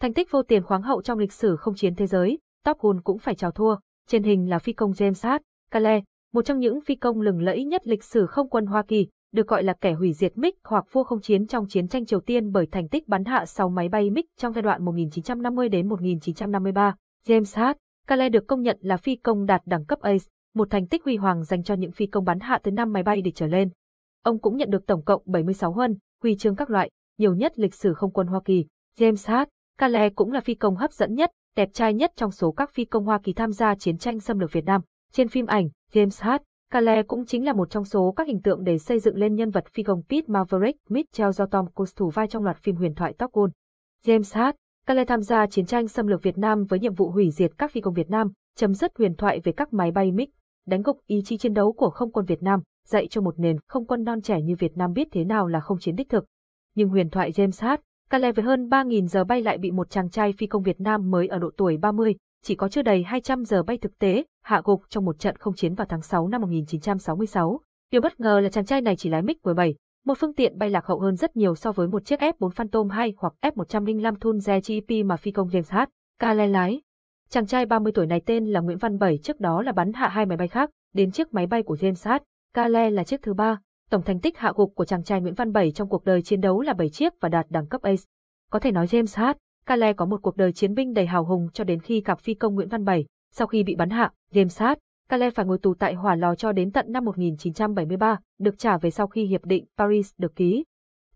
Thành tích vô tiền khoáng hậu trong lịch sử không chiến thế giới, Top Gun cũng phải chào thua. Trên hình là phi công James Hart, Kale, một trong những phi công lừng lẫy nhất lịch sử không quân Hoa Kỳ, được gọi là kẻ hủy diệt MiG hoặc vua không chiến trong chiến tranh Triều Tiên bởi thành tích bắn hạ 6 máy bay MiG trong giai đoạn 1950 đến 1953. James Hart, Kale được công nhận là phi công đạt đẳng cấp Ace, một thành tích huy hoàng dành cho những phi công bắn hạ từ 5 máy bay để trở lên. Ông cũng nhận được tổng cộng 76 huân, huy chương các loại, nhiều nhất lịch sử không quân Hoa Kỳ. James Hart. Kale cũng là phi công hấp dẫn nhất, đẹp trai nhất trong số các phi công Hoa Kỳ tham gia chiến tranh xâm lược Việt Nam. Trên phim ảnh, James Hart, Kale cũng chính là một trong số các hình tượng để xây dựng lên nhân vật phi công Pete Maverick Mitchell do Tom Cruise thủ vai trong loạt phim huyền thoại Top Gun. James Hart, Kale tham gia chiến tranh xâm lược Việt Nam với nhiệm vụ hủy diệt các phi công Việt Nam, chấm dứt huyền thoại về các máy bay MiG, đánh gục ý chí chiến đấu của không quân Việt Nam, dạy cho một nền không quân non trẻ như Việt Nam biết thế nào là không chiến đích thực. Nhưng huyền thoại James Hart, Calais với hơn 3.000 giờ bay lại bị một chàng trai phi công Việt Nam mới ở độ tuổi 30, chỉ có chưa đầy 200 giờ bay thực tế, hạ gục trong một trận không chiến vào tháng 6 năm 1966. Điều bất ngờ là chàng trai này chỉ lái MiG-17, một phương tiện bay lạc hậu hơn rất nhiều so với một chiếc F4 Phantom 2 hoặc F105 Thunze GEP mà phi công James Hart. Calais lái. Chàng trai 30 tuổi này tên là Nguyễn Văn Bảy trước đó là bắn hạ hai máy bay khác, đến chiếc máy bay của James Hart. Calais là chiếc thứ ba, Tổng thành tích hạ gục của chàng trai Nguyễn Văn Bảy trong cuộc đời chiến đấu là 7 chiếc và đạt đẳng cấp Ace. Có thể nói James Hart, Kale có một cuộc đời chiến binh đầy hào hùng cho đến khi gặp phi công Nguyễn Văn Bảy. Sau khi bị bắn hạ, James Hart, Kale phải ngồi tù tại hỏa lò cho đến tận năm 1973, được trả về sau khi Hiệp định Paris được ký.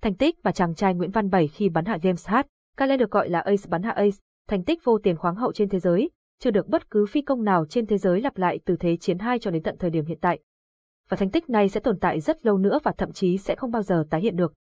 Thành tích và chàng trai Nguyễn Văn Bảy khi bắn hạ James Hart, Kale được gọi là Ace bắn hạ Ace, thành tích vô tiền khoáng hậu trên thế giới, chưa được bất cứ phi công nào trên thế giới lặp lại từ Thế chiến 2 cho đến tận thời điểm hiện tại và thành tích này sẽ tồn tại rất lâu nữa và thậm chí sẽ không bao giờ tái hiện được.